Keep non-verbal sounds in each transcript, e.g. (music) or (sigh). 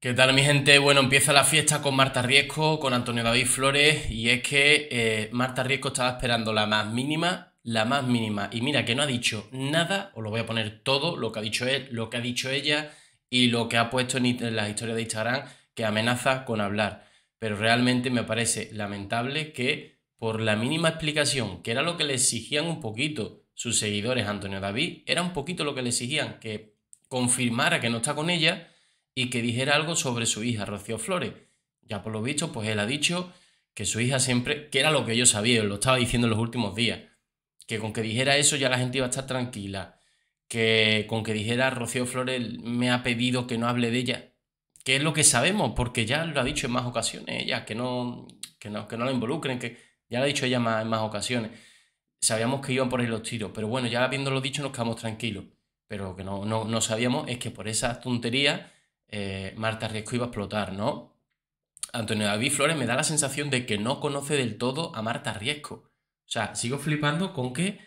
¿Qué tal mi gente? Bueno, empieza la fiesta con Marta Riesco, con Antonio David Flores, y es que eh, Marta Riesco estaba esperando la más mínima, la más mínima. Y mira que no ha dicho nada, os lo voy a poner todo, lo que ha dicho él, lo que ha dicho ella y lo que ha puesto en, en las historias de Instagram, que amenaza con hablar. Pero realmente me parece lamentable que por la mínima explicación, que era lo que le exigían un poquito sus seguidores Antonio David, era un poquito lo que le exigían, que confirmara que no está con ella y que dijera algo sobre su hija, Rocío Flores. Ya por lo visto, pues él ha dicho que su hija siempre, que era lo que yo sabía, lo estaba diciendo en los últimos días, que con que dijera eso ya la gente iba a estar tranquila, que con que dijera Rocío Flores me ha pedido que no hable de ella, que es lo que sabemos, porque ya lo ha dicho en más ocasiones ella, que no, que no, que la involucren, que ya lo ha dicho ella en más ocasiones. Sabíamos que iban por ahí los tiros, pero bueno, ya habiéndolo dicho nos quedamos tranquilos. Pero lo que no, no, sabíamos es que por esa tontería... Eh, Marta Riesco iba a explotar, ¿no? Antonio David Flores me da la sensación de que no conoce del todo a Marta Riesco. O sea, sigo flipando con que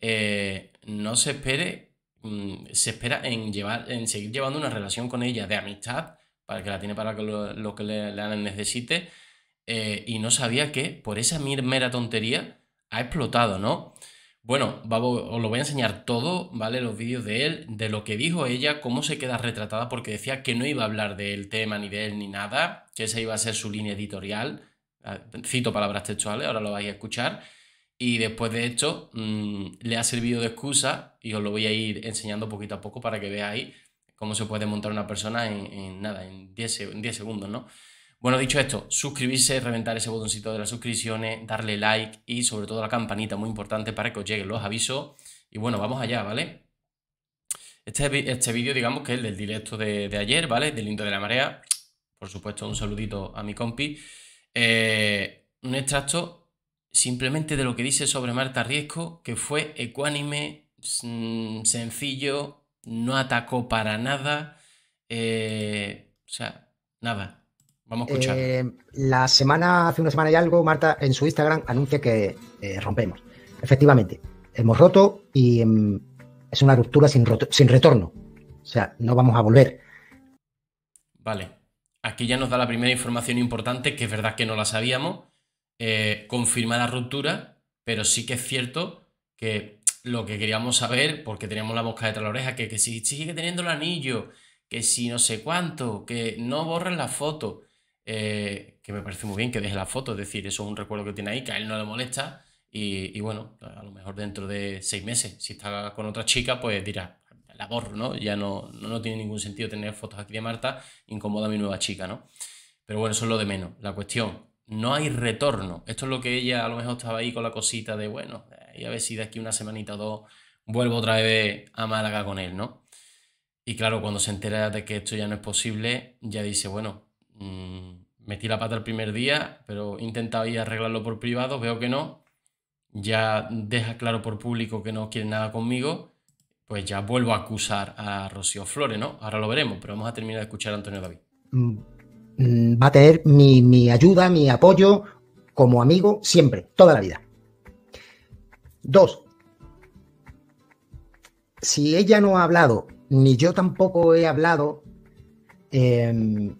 eh, no se espere, mm, se espera en, llevar, en seguir llevando una relación con ella de amistad, para que la tiene para lo, que le, necesite, eh, y no sabía que por esa mera tontería ha explotado, ¿no? Bueno, os lo voy a enseñar todo, ¿vale? Los vídeos de él, de lo que dijo ella, cómo se queda retratada, porque decía que no iba a hablar del tema ni de él ni nada, que esa iba a ser su línea editorial. Ah, cito palabras textuales, ahora lo vais a escuchar. Y después de esto, mm, le ha servido de excusa y os lo voy a ir enseñando poquito a poco para que veáis cómo se puede montar una persona en, nada, en en 10 segundos, ¿no? Bueno, dicho esto, suscribirse, reventar ese botoncito de las suscripciones, darle like y sobre todo la campanita, muy importante para que os lleguen los avisos. Y bueno, vamos allá, ¿vale? Este, este vídeo, digamos que es el del directo de, ayer, ¿vale? Del Lindo de la Marea. Por supuesto, un saludito a mi compi. Eh, un extracto simplemente de lo que dice sobre Marta Riesco, que fue ecuánime, mm, sencillo, no atacó para nada. Eh, o sea, nada. Vamos a escuchar. Eh, la semana, hace una semana y algo, Marta en su Instagram anuncia que eh, rompemos. Efectivamente, hemos roto y em, es una ruptura sin, sin retorno. O sea, no vamos a volver. Vale. Aquí ya nos da la primera información importante, que es verdad que no la sabíamos. Eh, Confirma la ruptura, pero sí que es cierto que lo que queríamos saber, porque teníamos la mosca detrás de la oreja, que, que si sigue teniendo el anillo, que si no sé cuánto, que no borren la foto. Eh, que me parece muy bien que deje la foto, es decir, eso es un recuerdo que tiene ahí, que a él no le molesta, y, bueno, a lo mejor dentro de seis meses, si está con otra chica, pues dirá, la ¿no? Ya no, no, no tiene ningún sentido tener fotos aquí de Marta, incomoda a mi nueva chica, ¿no? Pero bueno, eso es lo de menos. La cuestión, no hay retorno. Esto es lo que ella a lo mejor estaba ahí con la cosita de, bueno, y a ver si de aquí una semanita o dos vuelvo otra vez a Málaga con él, ¿no? Y claro, cuando se entera de que esto ya no es posible, ya dice, bueno, mm, Metí la pata el primer día, pero intentaba ir a arreglarlo por privado, veo que no. Ya deja claro por público que no quiere nada conmigo. Pues ya vuelvo a acusar a Rocío Flores, ¿no? Ahora lo veremos, pero vamos a terminar de escuchar a Antonio David. Mm, mm, va a tener mi, mi ayuda, mi apoyo como amigo siempre, toda la vida. Dos, si ella no ha hablado, ni yo tampoco he hablado, eh,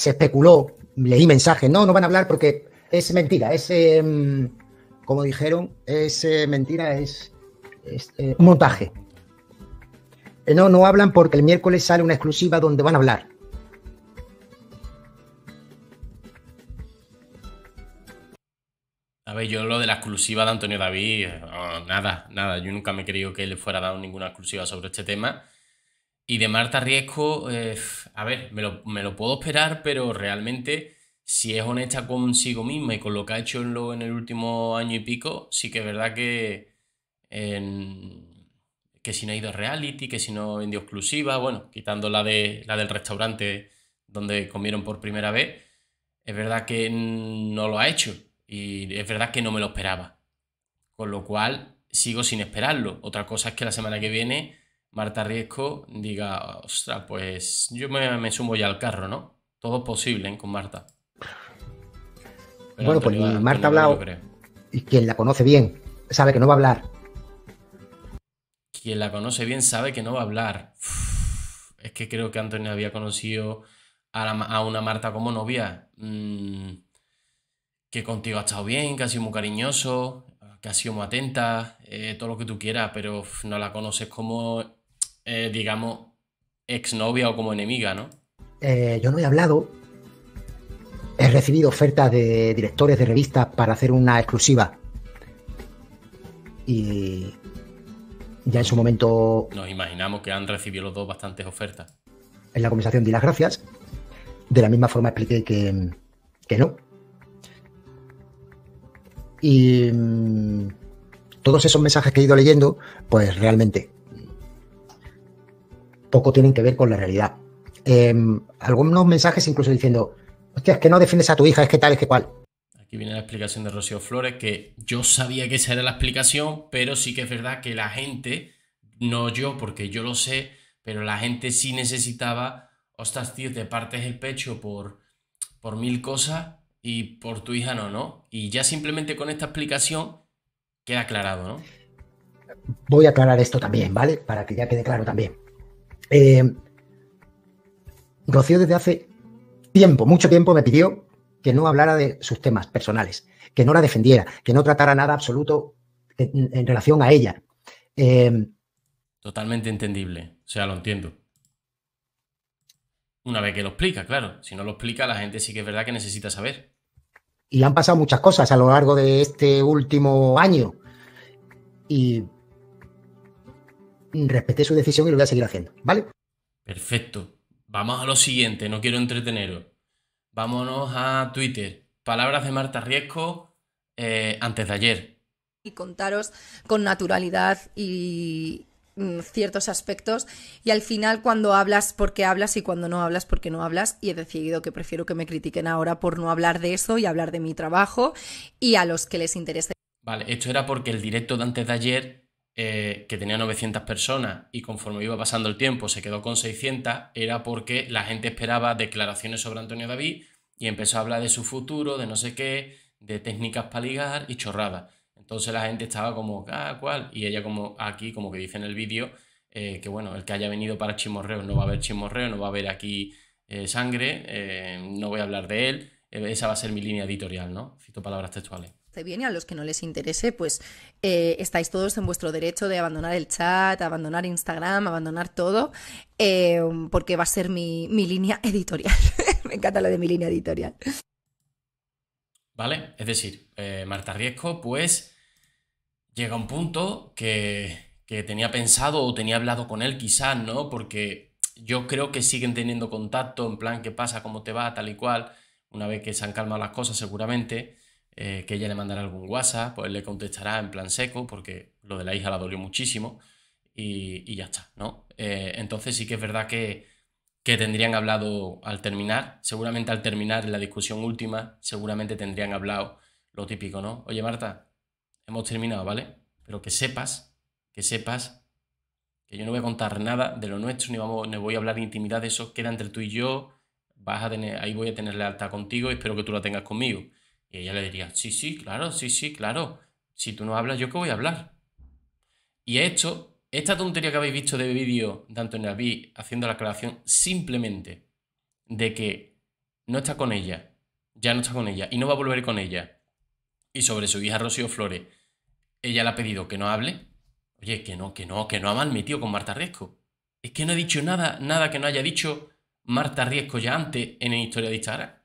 se especuló, leí mensajes, no, no van a hablar porque es mentira, es, em, como dijeron, es eh, mentira, es, eh, un montaje. Eh, no, no hablan porque el miércoles sale una exclusiva donde van a hablar. A ver, yo lo de la exclusiva de Antonio David, oh, nada, nada. Yo nunca me he que le fuera dado ninguna exclusiva sobre este tema. Y de Marta Riesco, eh, a ver, me lo, puedo esperar, pero realmente, si es honesta consigo misma y con lo que ha hecho en, lo, en el último año y pico, sí que es verdad que, que si no ha ido a reality, que si no vendió exclusiva, bueno, quitando la, de, la del restaurante donde comieron por primera vez, es verdad que no lo ha hecho y es verdad que no me lo esperaba. Con lo cual, sigo sin esperarlo. Otra cosa es que la semana que viene Marta Riesco diga, Ostras, pues yo me, sumo ya al carro, ¿no? Todo posible ¿eh? con Marta. bueno, pues Marta ha hablado. Y quien la conoce bien sabe que no va a hablar. Quien la conoce bien sabe que no va a hablar. es que creo que Antonio había conocido a, una Marta como novia. Mm, que contigo ha estado bien, que ha sido muy cariñoso, que ha sido muy atenta, eh, todo lo que tú quieras, pero no la conoces como eh, digamos, exnovia o como enemiga, ¿no? Eh, yo no he hablado. He recibido ofertas de directores de revistas para hacer una exclusiva. Y ya en su momento... Nos imaginamos que han recibido los dos bastantes ofertas. En la conversación di las gracias. De la misma forma expliqué que, no. Y mm, todos esos mensajes que he ido leyendo, pues realmente poco tienen que ver con la realidad. Em, algunos mensajes incluso diciendo, hostia, es que no defiendes a tu hija, es que tal, es que cual. Aquí viene la explicación de Rocío Flores, que yo sabía que esa era la explicación, pero sí que es verdad que la gente, no yo, porque yo lo sé, pero la gente sí necesitaba, ostras, tío, te partes el pecho por, por mil cosas y por tu hija no, ¿no? Y ya simplemente con esta explicación queda aclarado, ¿no? Voy a aclarar esto también, ¿vale? Para que ya quede claro también. Eh, Rocío desde hace tiempo, mucho tiempo, me pidió que no hablara de sus temas personales, que no la defendiera, que no tratara nada absoluto en, relación a ella. Eh, Totalmente entendible, o sea, lo entiendo. Una vez que lo explica, claro. Si no lo explica, la gente sí que es verdad que necesita saber. Y han pasado muchas cosas a lo largo de este último año. Y respeté su decisión y lo voy a seguir haciendo, ¿vale? Perfecto. Vamos a lo siguiente, no quiero entreteneros. Vámonos a Twitter. Palabras de Marta Riesco eh, antes de ayer. Y contaros con naturalidad y, mm, ciertos aspectos y al final cuando hablas porque hablas y cuando no hablas porque no hablas y he decidido que prefiero que me critiquen ahora por no hablar de eso y hablar de mi trabajo y a los que les interese. Vale, esto era porque el directo de antes de ayer eh, que tenía 900 personas y conforme iba pasando el tiempo se quedó con 600, era porque la gente esperaba declaraciones sobre Antonio David y empezó a hablar de su futuro, de no sé qué, de técnicas para ligar y chorradas. Entonces la gente estaba como, cada ah, cual Y ella como aquí, como que dice en el vídeo, eh, que bueno, el que haya venido para chismorreo no va a haber chismorreo, no va a haber aquí eh, sangre, no voy a hablar de él, esa va a ser mi línea editorial, ¿no? Cito palabras textuales bien y a los que no les interese, pues eh, estáis todos en vuestro derecho de abandonar el chat, abandonar Instagram, abandonar todo, em, porque va a ser mi, línea (laughs) editorial. (laughs) Me encanta la de mi línea editorial. ¿Vale? Es decir, eh, Marta Riesco, pues llega un punto que, que tenía pensado o tenía hablado con él quizás, ¿no? Porque yo creo que siguen teniendo contacto, en plan, ¿qué pasa? ¿Cómo te va? Tal y cual. Una vez que se han calmado las cosas, seguramente eh, que ella le mandará algún WhatsApp, pues le contestará en plan seco, porque lo de la hija la dolió muchísimo, y, ya está, ¿no? Eh, entonces sí que es verdad que, que tendrían hablado al terminar, seguramente al terminar la discusión última, seguramente tendrían hablado lo típico, ¿no? Oye Marta, hemos terminado, ¿vale? Pero que sepas, que sepas que yo no voy a contar nada de lo nuestro, ni, vamos, voy a hablar de intimidad, eso queda entre tú y yo, vas a tener, ahí voy a tener alta contigo y espero que tú la tengas conmigo. Y ella le diría, sí, sí, claro, sí, sí, claro. Si tú no hablas, ¿yo qué voy a hablar? Y esto, esta tontería que habéis visto de vídeo de Antonio Albi haciendo la aclaración simplemente de que no está con ella, ya no está con ella y no va a volver con ella. Y sobre su hija Rocío Flores, ella le ha pedido que no hable. Oye, que no, que no, que no ha mal metido con Marta Riesco. Es que no ha dicho nada, nada que no haya dicho Marta Riesco ya antes en el historia de Instagram.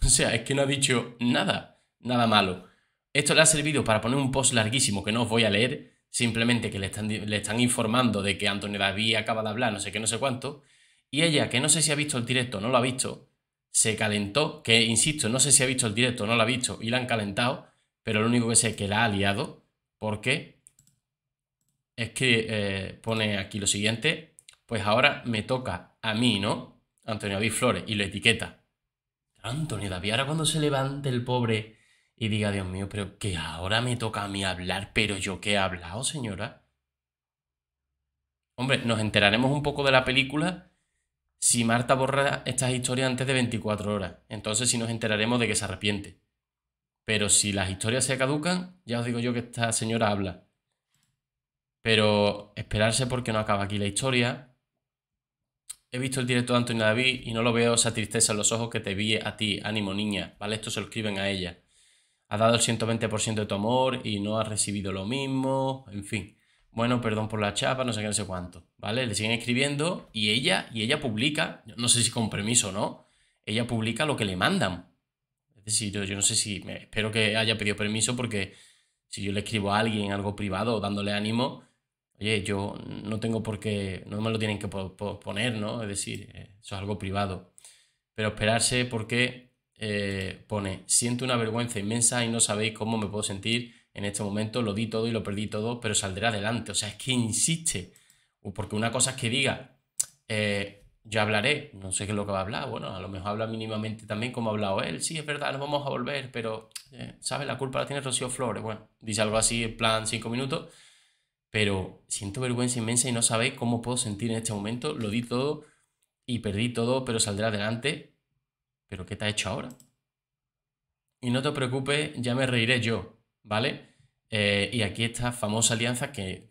(laughs) O sea, es que no ha dicho nada, nada malo. Esto le ha servido para poner un post larguísimo que no os voy a leer, simplemente que le están, le están informando de que Antonio David acaba de hablar, no sé qué, no sé cuánto, y ella, que no sé si ha visto el directo no lo ha visto, se calentó, que insisto, no sé si ha visto el directo no lo ha visto, y la han calentado, pero lo único que sé es que la ha liado, porque es que eh, pone aquí lo siguiente, pues ahora me toca a mí, ¿no? Antonio David Flores, y lo etiqueta. Antonio David, ahora cuando se levante el pobre y diga, Dios mío, pero que ahora me toca a mí hablar, pero yo qué he hablado, señora. Hombre, nos enteraremos un poco de la película si Marta borra estas historias antes de 24 horas. Entonces sí nos enteraremos de que se arrepiente. Pero si las historias se caducan, ya os digo yo que esta señora habla. Pero esperarse porque no acaba aquí la historia, He visto el directo de Antonio David y no lo veo esa tristeza en los ojos que te vi a ti. Ánimo, niña. Vale, esto se lo escriben a ella. Ha dado el 120% de tu amor y no ha recibido lo mismo. En fin. Bueno, perdón por la chapa, no sé qué, no sé cuánto. ¿Vale? Le siguen escribiendo y ella, y ella publica, no sé si con permiso o no, ella publica lo que le mandan. Es decir, yo, no sé si. espero que haya pedido permiso porque si yo le escribo a alguien algo privado dándole ánimo, oye, yo no tengo por qué, no me lo tienen que poner, ¿no? Es decir, eh, eso es algo privado. Pero esperarse porque eh, pone, siento una vergüenza inmensa y no sabéis cómo me puedo sentir en este momento, lo di todo y lo perdí todo, pero saldré adelante. O sea, es que insiste. Porque una cosa es que diga, eh, yo hablaré, no sé qué es lo que va a hablar, bueno, a lo mejor habla mínimamente también como ha hablado él, sí, es verdad, nos vamos a volver, pero, eh, ¿sabes? La culpa la tiene Rocío Flores, bueno, dice algo así en plan cinco minutos pero siento vergüenza inmensa y no sabéis cómo puedo sentir en este momento. Lo di todo y perdí todo, pero saldré adelante. ¿Pero qué te ha hecho ahora? Y no te preocupes, ya me reiré yo, ¿vale? Eh, y aquí esta famosa alianza que,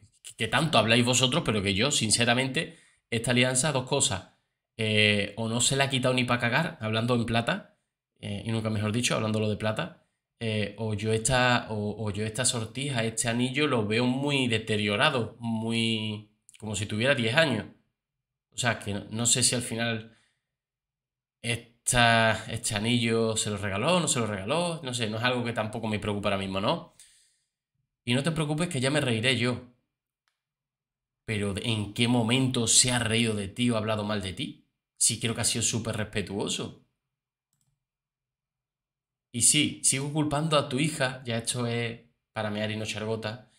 tanto habláis vosotros, pero que yo, sinceramente, esta alianza, dos cosas. Eh, o no se la ha quitado ni para cagar, hablando en plata, eh, y nunca mejor dicho, hablándolo de plata, eh, o, yo esta, o, yo esta sortija, este anillo, lo veo muy deteriorado, muy como si tuviera 10 años. O sea, que no, sé si al final esta, este anillo se lo regaló, no se lo regaló, no sé, no es algo que tampoco me preocupa ahora mismo, ¿no? Y no te preocupes que ya me reiré yo. Pero ¿en qué momento se ha reído de ti o ha hablado mal de ti? Si creo que ha sido súper respetuoso. Y sí, sigo culpando a tu hija, ya esto es para mear y no chargota.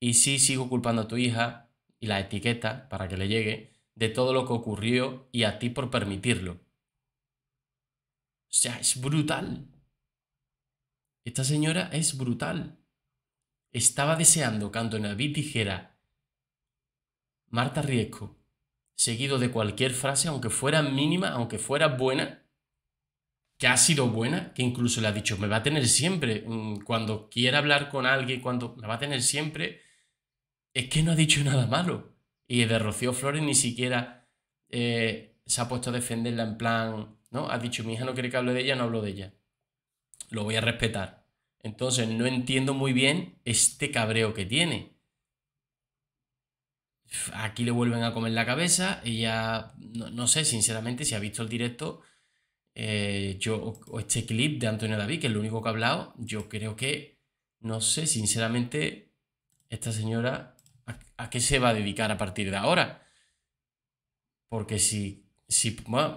Y sí, sigo culpando a tu hija y la etiqueta para que le llegue de todo lo que ocurrió y a ti por permitirlo. O sea, es brutal. Esta señora es brutal. Estaba deseando que Antonaví dijera Marta Riesco, seguido de cualquier frase, aunque fuera mínima, aunque fuera buena, que ha sido buena, que incluso le ha dicho, me va a tener siempre, mm, cuando quiera hablar con alguien, cuando me va a tener siempre, es que no ha dicho nada malo. Y de Rocío Flores ni siquiera eh, se ha puesto a defenderla en plan, ¿no? Ha dicho, mi hija no quiere que hable de ella, no hablo de ella. Lo voy a respetar. Entonces, no entiendo muy bien este cabreo que tiene. Aquí le vuelven a comer la cabeza, ella, no, no sé, sinceramente, si ha visto el directo, eh, yo, o este clip de Antonio David, que es lo único que ha hablado, yo creo que, no sé, sinceramente, esta señora, ¿a, qué se va a dedicar a partir de ahora? Porque si, si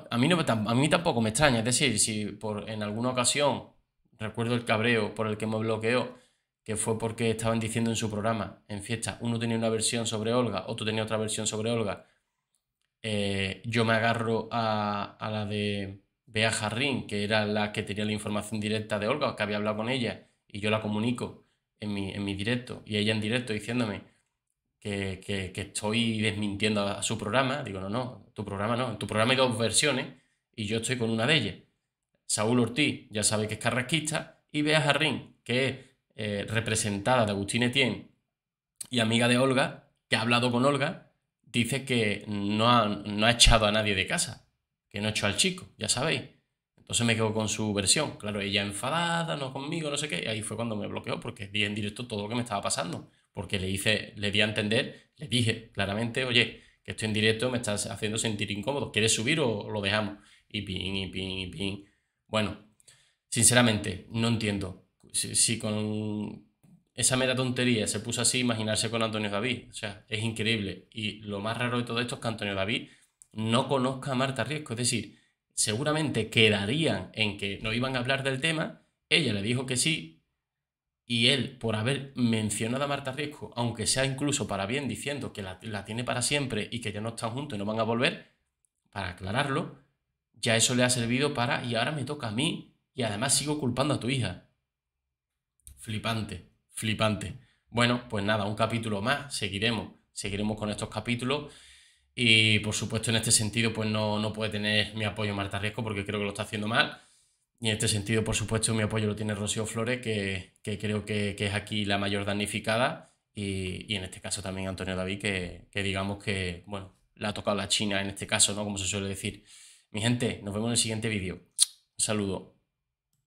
a, mí a mí tampoco me extraña, es decir, si por, en alguna ocasión, recuerdo el cabreo por el que me bloqueó, que fue porque estaban diciendo en su programa, en fiesta, uno tenía una versión sobre Olga, otro tenía otra versión sobre Olga, eh, yo me agarro a la de Bea Jarrín, que era la que tenía la información directa de Olga, que había hablado con ella, y yo la comunico en mi, directo, y ella en directo diciéndome que, estoy desmintiendo a, su programa, digo, no, no, tu programa no, en tu programa hay dos versiones y yo estoy con una de ellas. Saúl Ortiz, ya sabe que es carrasquista, y Bea Jarrín, que es eh, representada de Agustín Etienne y amiga de Olga, que ha hablado con Olga, dice que no no ha echado a nadie de casa, que no echó al chico, ya sabéis. Entonces me quedo con su versión. Claro, ella enfadada, no conmigo, no sé qué. Y ahí fue cuando me bloqueó porque di en directo todo lo que me estaba pasando. Porque le hice, le di a entender, le dije claramente, oye, que estoy en directo, me estás haciendo sentir incómodo. ¿Quieres subir o lo dejamos? Y pin, y pin, y pin. Bueno, sinceramente, no entiendo. si con esa mera tontería se puso así, imaginarse con Antonio David. O sea, es increíble. Y lo más raro de todo esto es que Antonio David no conozca a Marta Riesco. Es decir, seguramente quedarían en que no iban a hablar del tema, ella le dijo que sí, y él, por haber mencionado a Marta Riesco, aunque sea incluso para bien, diciendo que la, la tiene para siempre y que ya no están juntos y no van a volver, para aclararlo, ya eso le ha servido para, y ahora me toca a mí, y además sigo culpando a tu hija. Flipante, flipante. Bueno, pues nada, un capítulo más, seguiremos, seguiremos con estos capítulos. Y por supuesto, en este sentido, pues no, puede tener mi apoyo Marta Riesco porque creo que lo está haciendo mal. Y en este sentido, por supuesto, mi apoyo lo tiene Rocío Flores, que, creo que, es aquí la mayor damnificada. Y, en este caso también Antonio David, que, digamos que, bueno, le ha tocado la China en este caso, ¿no? Como se suele decir. Mi gente, nos vemos en el siguiente vídeo. Un saludo.